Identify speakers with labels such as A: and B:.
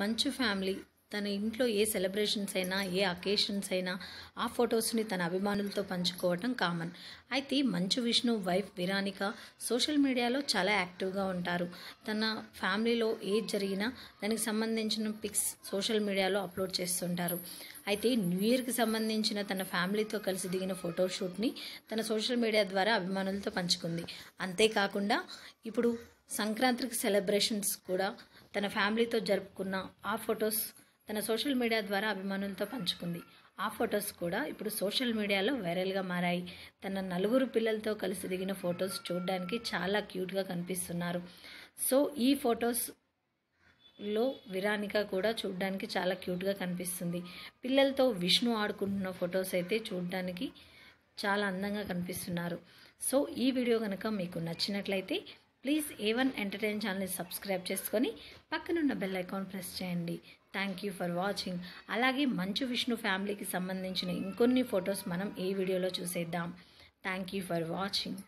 A: మంచు ఫ్యామిలీ తన ఇంట్లో ఏ సెలబ్రేషన్స్ అయినా ఏ అకేషన్స్ అయినా ఆ ఫొటోస్ని తన అభిమానులతో పంచుకోవటం కామన్ అయితే మంచు విష్ణు వైఫ్ విరానిక సోషల్ మీడియాలో చాలా యాక్టివ్గా ఉంటారు తన ఫ్యామిలీలో ఏది జరిగినా దానికి సంబంధించిన పిక్స్ సోషల్ మీడియాలో అప్లోడ్ చేస్తుంటారు అయితే న్యూ ఇయర్కి సంబంధించిన తన ఫ్యామిలీతో కలిసి దిగిన ఫోటోషూట్ని తన సోషల్ మీడియా ద్వారా అభిమానులతో పంచుకుంది అంతేకాకుండా ఇప్పుడు సంక్రాంతికి సెలబ్రేషన్స్ కూడా తన ఫ్యామిలీతో జరుపుకున్న ఆ ఫొటోస్ తన సోషల్ మీడియా ద్వారా అభిమానులతో పంచుకుంది ఆ ఫొటోస్ కూడా ఇప్పుడు సోషల్ మీడియాలో వైరల్గా మారాయి తన నలుగురు పిల్లలతో కలిసి దిగిన ఫొటోస్ చూడడానికి చాలా క్యూట్గా కనిపిస్తున్నారు సో ఈ ఫొటోస్ లో విరానిక కూడా చూడడానికి చాలా క్యూట్గా కనిపిస్తుంది పిల్లలతో విష్ణు ఆడుకుంటున్న ఫొటోస్ అయితే చూడడానికి చాలా అందంగా కనిపిస్తున్నారు సో ఈ వీడియో కనుక మీకు నచ్చినట్లయితే ప్లీజ్ వన్ ఎంటర్టైన్ ఛానల్ని సబ్స్క్రైబ్ చేసుకొని పక్కనున్న బెల్ ఐకాన్ ప్రెస్ చేయండి థ్యాంక్ యూ ఫర్ వాచింగ్ అలాగే మంచు విష్ణు ఫ్యామిలీకి సంబంధించిన ఇంకొన్ని ఫొటోస్ మనం ఈ వీడియోలో చూసేద్దాం థ్యాంక్ యూ ఫర్ వాచింగ్